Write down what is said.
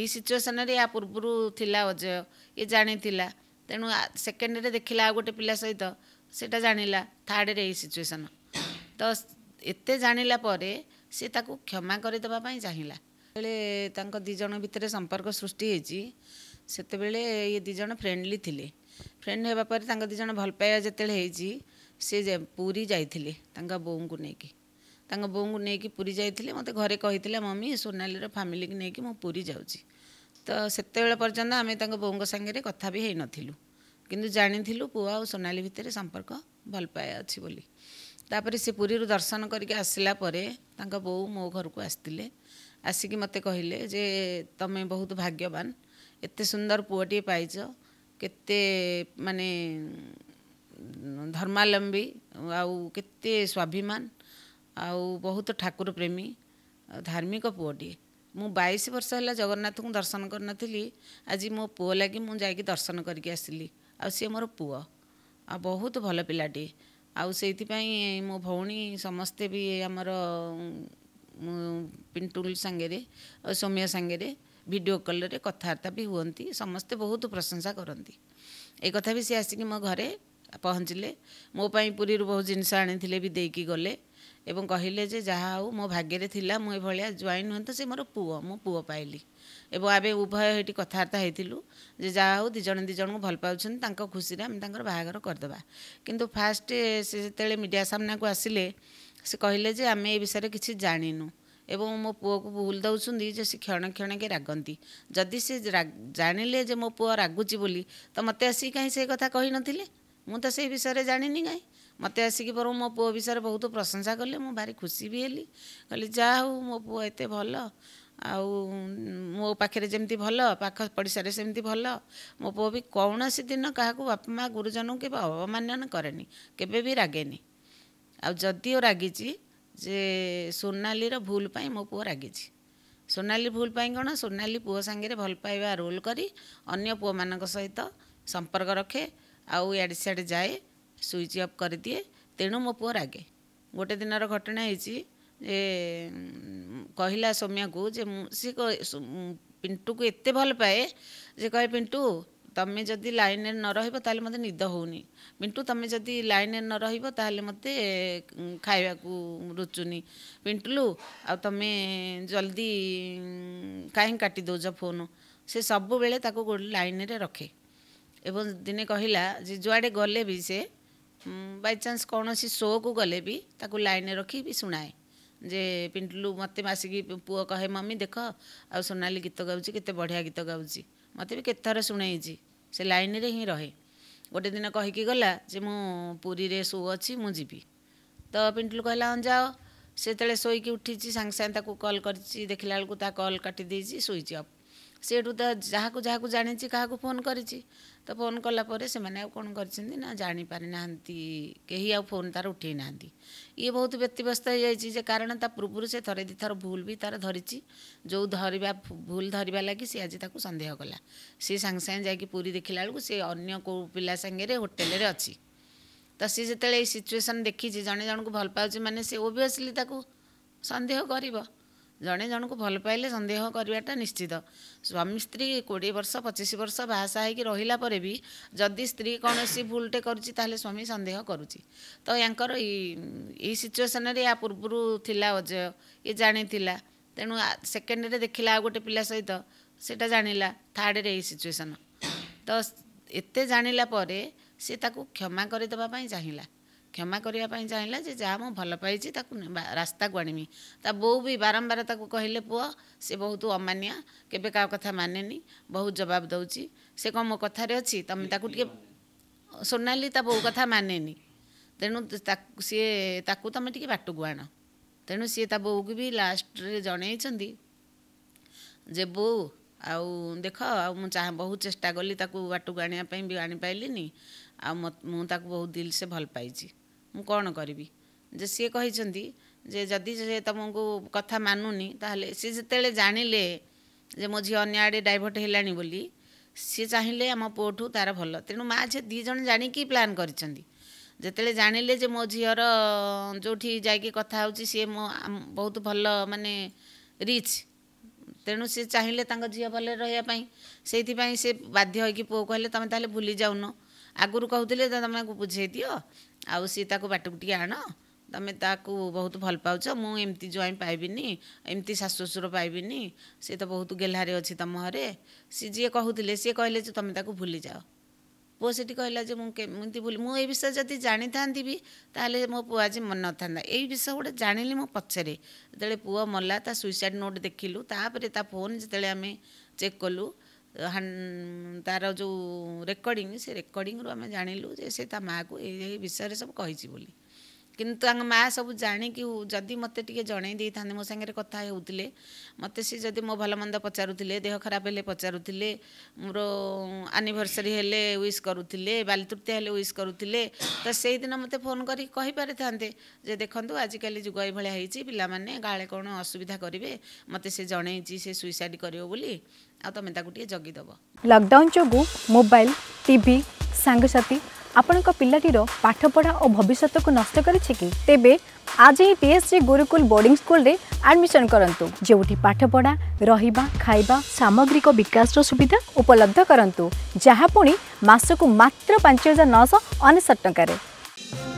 ଏଇ ସିଚୁଏସନ୍ରେ ୟା ପୂର୍ବରୁ ଥିଲା ଅଜୟ ଇଏ ଜାଣିଥିଲା ତେଣୁ ସେକେଣ୍ଡରେ ଦେଖିଲା ଆଉ ଗୋଟେ ପିଲା ସହିତ ସେଇଟା ଜାଣିଲା ଥାର୍ଡ଼ରେ ଏଇ ସିଚୁଏସନ୍ ତ ଏତେ ଜାଣିଲା ପରେ ସେ ତାକୁ କ୍ଷମା କରିଦେବା ପାଇଁ ଚାହିଁଲା ଯେତେବେଳେ ତାଙ୍କ ଦୁଇ ଜଣ ଭିତରେ ସମ୍ପର୍କ ସୃଷ୍ଟି ହେଇଛି ସେତେବେଳେ ଇଏ ଦୁଇ ଜଣ ଫ୍ରେଣ୍ଡଲି ଥିଲେ ଫ୍ରେଣ୍ଡ ହେବା ପରେ ତାଙ୍କ ଦୁଇ ଜଣ ଭଲ ପାଇବା ଯେତେବେଳେ ହେଇଛି ସେ ପୁରୀ ଯାଇଥିଲେ ତାଙ୍କ ବୋଉଙ୍କୁ ନେଇକି ତାଙ୍କ ବୋଉଙ୍କୁ ନେଇକି ପୁରୀ ଯାଇଥିଲି ମୋତେ ଘରେ କହିଥିଲା ମମି ସୋନାଲିର ଫ୍ୟାମିଲିକି ନେଇକି ମୁଁ ପୁରୀ ଯାଉଛି ତ ସେତେବେଳେ ପର୍ଯ୍ୟନ୍ତ ଆମେ ତାଙ୍କ ବୋଉଙ୍କ ସାଙ୍ଗରେ କଥା ବି ହେଇନଥିଲୁ କିନ୍ତୁ ଜାଣିଥିଲୁ ପୁଅ ଆଉ ସୋନାଲି ଭିତରେ ସମ୍ପର୍କ ଭଲ ପାଇବା ଅଛି ବୋଲି ତାପରେ ସେ ପୁରୀରୁ ଦର୍ଶନ କରିକି ଆସିଲା ପରେ ତାଙ୍କ ବୋଉ ମୋ ଘରକୁ ଆସିଥିଲେ ଆସିକି ମୋତେ କହିଲେ ଯେ ତମେ ବହୁତ ଭାଗ୍ୟବାନ ଏତେ ସୁନ୍ଦର ପୁଅଟିଏ ପାଇଛ କେତେ ମାନେ ଧର୍ମାଲମ୍ବୀ ଆଉ କେତେ ସ୍ୱାଭିମାନ ଆଉ ବହୁତ ଠାକୁର ପ୍ରେମୀ ଧାର୍ମିକ ପୁଅଟିଏ ମୁଁ ବାଇଶ ବର୍ଷ ହେଲା ଜଗନ୍ନାଥଙ୍କୁ ଦର୍ଶନ କରିନଥିଲି ଆଜି ମୋ ପୁଅ ଲାଗି ମୁଁ ଯାଇକି ଦର୍ଶନ କରିକି ଆସିଲି ଆଉ ସିଏ ମୋର ପୁଅ ଆଉ ବହୁତ ଭଲ ପିଲାଟିଏ ଆଉ ସେଇଥିପାଇଁ ମୋ ଭଉଣୀ ସମସ୍ତେ ବି ଆମର ପିଣ୍ଟୁଲ ସାଙ୍ଗରେ ଆଉ ସୌମ୍ୟ ସାଙ୍ଗରେ ଭିଡ଼ିଓ କଲ୍ରେ କଥାବାର୍ତ୍ତା ବି ହୁଅନ୍ତି ସମସ୍ତେ ବହୁତ ପ୍ରଶଂସା କରନ୍ତି ଏ କଥା ବି ସେ ଆସିକି ମୋ ଘରେ ପହଞ୍ଚିଲେ ମୋ ପାଇଁ ପୁରୀରୁ ବହୁତ ଜିନିଷ ଆଣିଥିଲେ ବି ଦେଇକି ଗଲେ ଏବଂ କହିଲେ ଯେ ଯାହା ହଉ ମୋ ଭାଗ୍ୟରେ ଥିଲା ମୁଁ ଏଭଳିଆ ଜୁଆଇନ୍ ହୁଅନ୍ତା ସେ ମୋର ପୁଅ ମୁଁ ପୁଅ ପାଇଲି ଏବଂ ଆମେ ଉଭୟ ହେଠି କଥାବାର୍ତ୍ତା ହେଇଥିଲୁ ଯେ ଯାହା ହଉ ଦୁଇ ଜଣ ଦୁଇ ଜଣଙ୍କୁ ଭଲ ପାଉଛନ୍ତି ତାଙ୍କ ଖୁସିରେ ଆମେ ତାଙ୍କର ବାହାଘର କରିଦେବା କିନ୍ତୁ ଫାଷ୍ଟ ସେ ଯେତେବେଳେ ମିଡ଼ିଆ ସାମ୍ନାକୁ ଆସିଲେ ସେ କହିଲେ ଯେ ଆମେ ଏ ବିଷୟରେ କିଛି ଜାଣିନୁ ଏବଂ ମୋ ପୁଅକୁ ଭୁଲ ଦେଉଛନ୍ତି ଯେ ସେ କ୍ଷଣେ କ୍ଷଣକେ ରାଗନ୍ତି ଯଦି ସେ ଜାଣିଲେ ଯେ ମୋ ପୁଅ ରାଗୁଛି ବୋଲି ତ ମୋତେ ଆସିକି କାହିଁ ସେ କଥା କହିନଥିଲେ ମୁଁ ତ ସେଇ ବିଷୟରେ ଜାଣିନି କାହିଁ ମୋତେ ଆସିକି ବରଂ ମୋ ପୁଅ ବିଷୟରେ ବହୁତ ପ୍ରଶଂସା କଲେ ମୁଁ ଭାରି ଖୁସି ବି ହେଲି କହିଲି ଯାହା ହଉ ମୋ ପୁଅ ଏତେ ଭଲ ଆଉ ମୋ ପାଖରେ ଯେମିତି ଭଲ ପାଖ ପଡ଼ିଶାରେ ସେମିତି ଭଲ ମୋ ପୁଅ ବି କୌଣସି ଦିନ କାହାକୁ ବାପା ମା' ଗୁରୁଜନଙ୍କୁ କେବେ ଅବମାନନା କରେନି କେବେ ବି ରାଗେନି ଆଉ ଯଦିଓ ରାଗିଛି ଯେ ସୋନାଲିର ଭୁଲ ପାଇଁ ମୋ ପୁଅ ରାଗିଛି ସୋନାଲି ଭୁଲ ପାଇଁ କ'ଣ ସୋନାଲି ପୁଅ ସାଙ୍ଗରେ ଭଲ ପାଇବା ରୋଲ୍ କରି ଅନ୍ୟ ପୁଅମାନଙ୍କ ସହିତ ସମ୍ପର୍କ ରଖେ आड़े सियाड़े जाए स्विच अफ कर दिए तेणु मो पुओ रागे गोटे दिन घटना है कहला सौम्या को पिंटू को एत भल पाए जे कहे पिंटू तुम्हें जदि लाइन न रही मत निद हो पिंटू तुम्हें जदि लाइन न रही मत खावा रुचुनि पिंटुलू आ तुम्हें जल्दी कहीं काटिद फोन से सब बेले गोल लाइन रे रखे ଏବଂ ଦିନେ କହିଲା ଯେ ଯୁଆଡ଼େ ଗଲେ ବି ସେ ବାଇଚାନ୍ସ କୌଣସି ଶୋ'କୁ ଗଲେ ବି ତାକୁ ଲାଇନ୍ରେ ରଖି ବି ଶୁଣାଏ ଯେ ପିଣ୍ଟୁଲୁ ମୋତେ ଆସିକି ପୁଅ କହେ ମମି ଦେଖ ଆଉ ସୋନାଲି ଗୀତ ଗାଉଛି କେତେ ବଢ଼ିଆ ଗୀତ ଗାଉଛି ମୋତେ ବି କେତେ ଥର ଶୁଣେଇଛି ସେ ଲାଇନ୍ରେ ହିଁ ରହେ ଗୋଟେ ଦିନ କହିକି ଗଲା ଯେ ମୁଁ ପୁରୀରେ ଶୋ ଅଛି ମୁଁ ଯିବି ତ ପିଣ୍ଟୁଲୁ କହିଲା ହଁ ଯାଅ ସେତେବେଳେ ଶୋଇକି ଉଠିଛି ସାଙ୍ଗେ ସାଙ୍ଗେ ତାକୁ କଲ୍ କରିଛି ଦେଖିଲା ବେଳକୁ ତା କଲ୍ କାଟି ଦେଇଛି ଶୋଇଛି ଅଫ୍ ସେଇଠୁ ତ ଯାହାକୁ ଯାହାକୁ ଜାଣିଛି କାହାକୁ ଫୋନ୍ କରିଛି ତ ଫୋନ୍ କଲା ପରେ ସେମାନେ ଆଉ କ'ଣ କରିଛନ୍ତି ନା ଜାଣିପାରି ନାହାନ୍ତି କେହି ଆଉ ଫୋନ୍ ତାର ଉଠାଇ ନାହାନ୍ତି ଇଏ ବହୁତ ବ୍ୟତିବ୍ୟସ୍ତ ହେଇଯାଇଛି ଯେ କାରଣ ତା ପୂର୍ବରୁ ସେ ଥରେ ଦୁଇ ଥର ଭୁଲ ବି ତାର ଧରିଛି ଯେଉଁ ଧରିବା ଭୁଲ ଧରିବା ଲାଗି ସେ ଆଜି ତାକୁ ସନ୍ଦେହ କଲା ସିଏ ସାଙ୍ଗେ ସାଙ୍ଗେ ଯାଇକି ପୁରୀ ଦେଖିଲା ବେଳକୁ ସେ ଅନ୍ୟ କେଉଁ ପିଲା ସାଙ୍ଗରେ ହୋଟେଲରେ ଅଛି ତ ସିଏ ଯେତେବେଳେ ଏଇ ସିଚୁଏସନ୍ ଦେଖିଛି ଜଣେ ଜଣକୁ ଭଲ ପାଉଛି ମାନେ ସେ ଓଭିୟସ୍ଲି ତାକୁ ସନ୍ଦେହ କରିବ ଜଣେ ଜଣଙ୍କୁ ଭଲ ପାଇଲେ ସନ୍ଦେହ କରିବାଟା ନିଶ୍ଚିତ ସ୍ୱାମୀ ସ୍ତ୍ରୀ କୋଡ଼ିଏ ବର୍ଷ ପଚିଶ ବର୍ଷ ବାହାସା ହୋଇକି ରହିଲା ପରେ ବି ଯଦି ସ୍ତ୍ରୀ କୌଣସି ଭୁଲଟେ କରୁଛି ତାହେଲେ ସ୍ୱାମୀ ସନ୍ଦେହ କରୁଛି ତ ୟାଙ୍କର ଏଇ ଏଇ ସିଚୁଏସନ୍ରେ ୟା ପୂର୍ବରୁ ଥିଲା ଅଜୟ ଇଏ ଜାଣିଥିଲା ତେଣୁ ସେକେଣ୍ଡରେ ଦେଖିଲା ଆଉ ଗୋଟେ ପିଲା ସହିତ ସେଇଟା ଜାଣିଲା ଥାର୍ଡ଼ରେ ଏଇ ସିଚୁଏସନ୍ ତ ଏତେ ଜାଣିଲା ପରେ ସେ ତାକୁ କ୍ଷମା କରିଦେବା ପାଇଁ ଚାହିଁଲା କ୍ଷମା କରିବା ପାଇଁ ଚାହିଁଲା ଯେ ଯାହା ମୁଁ ଭଲ ପାଇଛି ତାକୁ ରାସ୍ତାକୁ ଆଣିବି ତା ବୋଉ ବି ବାରମ୍ବାର ତାକୁ କହିଲେ ପୁଅ ସେ ବହୁତ ଅମାନିଆ କେବେ କାହା କଥା ମାନେନି ବହୁତ ଜବାବ ଦେଉଛି ସେ କ'ଣ ମୋ କଥାରେ ଅଛି ତୁମେ ତାକୁ ଟିକେ ସୋନାଲି ତା ବୋଉ କଥା ମାନେନି ତେଣୁ ସିଏ ତାକୁ ତୁମେ ଟିକେ ବାଟକୁ ଆଣ ତେଣୁ ସିଏ ତା ବୋଉକୁ ବି ଲାଷ୍ଟରେ ଜଣେଇଛନ୍ତି ଯେ ବୋଉ ଆଉ ଦେଖ ଆଉ ମୁଁ ଚାହା ବହୁତ ଚେଷ୍ଟା କଲି ତାକୁ ବାଟକୁ ଆଣିବା ପାଇଁ ବି ଆଣିପାରିଲିନି ଆଉ ମୁଁ ତାକୁ ବହୁତ ଦିଲସେ ଭଲ ପାଇଛି ମୁଁ କ'ଣ କରିବି ଯେ ସିଏ କହିଛନ୍ତି ଯେ ଯଦି ସେ ତୁମକୁ କଥା ମାନୁନି ତାହେଲେ ସିଏ ଯେତେବେଳେ ଜାଣିଲେ ଯେ ମୋ ଝିଅ ଅନ୍ୟ ଆଡ଼େ ଡାଇଭର୍ଟ ହେଲାଣି ବୋଲି ସିଏ ଚାହିଁଲେ ଆମ ପୁଅଠୁ ତା'ର ଭଲ ତେଣୁ ମା' ଝିଅ ଦୁଇ ଜଣ ଜାଣିକି ପ୍ଲାନ୍ କରିଛନ୍ତି ଯେତେବେଳେ ଜାଣିଲେ ଯେ ମୋ ଝିଅର ଯେଉଁଠି ଯାଇକି କଥା ହେଉଛି ସିଏ ମୋ ବହୁତ ଭଲ ମାନେ ରିଚ୍ ତେଣୁ ସିଏ ଚାହିଁଲେ ତାଙ୍କ ଝିଅ ଭଲରେ ରହିବା ପାଇଁ ସେଇଥିପାଇଁ ସେ ବାଧ୍ୟ ହୋଇକି ପୁଅ କହିଲେ ତୁମେ ତାହେଲେ ଭୁଲି ଯାଉନ ଆଗରୁ କହୁଥିଲେ ତମେ ବୁଝେଇ ଦିଅ ଆଉ ସିଏ ତାକୁ ବାଟକୁ ଟିକେ ଆଣ ତମେ ତାକୁ ବହୁତ ଭଲ ପାଉଛ ମୁଁ ଏମିତି ଜ୍ୱାଇଁ ପାଇବିନି ଏମିତି ଶାଶୁଶ୍ୱର ପାଇବିନି ସିଏ ତ ବହୁତ ଗେହ୍ଲାରେ ଅଛି ତମ ଘରେ ସିଏ ଯିଏ କହୁଥିଲେ ସିଏ କହିଲେ ଯେ ତମେ ତାକୁ ଭୁଲି ଯାଅ ପୁଅ ସେଠି କହିଲା ଯେ ମୁଁ କେମିତି ଭୁଲି ମୁଁ ଏଇ ବିଷୟ ଯଦି ଜାଣିଥାନ୍ତି ବି ତାହେଲେ ମୋ ପୁଅ ଆଜି ମନେ ନଥାନ୍ତା ଏଇ ବିଷୟ ଗୋଟେ ଜାଣିଲି ମୁଁ ପଛରେ ଯେତେବେଳେ ପୁଅ ମଲା ତା ସୁଇସାଇଡ଼୍ ନୋଟ୍ ଦେଖିଲୁ ତାପରେ ତା ଫୋନ୍ ଯେତେବେଳେ ଆମେ ଚେକ୍ କଲୁ ତାର ଯେଉଁ ରେକର୍ଡ଼ିଂ ସେ ରେକର୍ଡ଼ିଂରୁ ଆମେ ଜାଣିଲୁ ଯେ ସେ ତା ମାଆକୁ ଏଇ ଏ ବିଷୟରେ ସବୁ କହିଛି ବୋଲି କିନ୍ତୁ ତାଙ୍କ ମାଆ ସବୁ ଜାଣିକି ଯଦି ମୋତେ ଟିକେ ଜଣେଇ ଦେଇଥାନ୍ତେ ମୋ ସାଙ୍ଗରେ କଥା ହେଉଥିଲେ ମୋତେ ସେ ଯଦି ମୋ ଭଲ ମନ୍ଦ ପଚାରୁଥିଲେ ଦେହ ଖରାପ ହେଲେ ପଚାରୁଥିଲେ ମୋର ଆନିଭର୍ସରୀ ହେଲେ ୱିସ୍ କରୁଥିଲେ ବାଲିତୃତୀୟା ହେଲେ ୱିସ୍ କରୁଥିଲେ ତ ସେଇଦିନ ମୋତେ ଫୋନ୍ କରିକି କହିପାରିଥାନ୍ତେ ଯେ ଦେଖନ୍ତୁ ଆଜିକାଲି ଯୁଗ ଏଭଳିଆ ହେଇଛି ପିଲାମାନେ କାଳେ କ'ଣ ଅସୁବିଧା କରିବେ ମୋତେ ସେ ଜଣେଇଛି ସେ ସୁଇସାଇଡ଼୍ କରିବ ବୋଲି ଆଉ ତୁମେ ତାକୁ ଟିକେ ଜଗିଦେବ ଲକ୍ଡାଉନ୍ ଯୋଗୁଁ ମୋବାଇଲ୍ ଟିଭି ସାଙ୍ଗସାଥି ଆପଣଙ୍କ ପିଲାଟିର ପାଠପଢ଼ା ଓ ଭବିଷ୍ୟତକୁ ନଷ୍ଟ କରିଛି କି ତେବେ ଆଜି ହିଁ ପିଏସ୍ଜି ଗୁରୁକୁଲ ବୋର୍ଡିଂ ସ୍କୁଲରେ ଆଡମିସନ କରନ୍ତୁ ଯେଉଁଠି ପାଠପଢ଼ା ରହିବା ଖାଇବା ସାମଗ୍ରିକ ବିକାଶର ସୁବିଧା ଉପଲବ୍ଧ କରନ୍ତୁ ଯାହା ପୁଣି ମାସକୁ ମାତ୍ର ପାଞ୍ଚ ହଜାର ନଅଶହ ଅନେଶତ ଟଙ୍କାରେ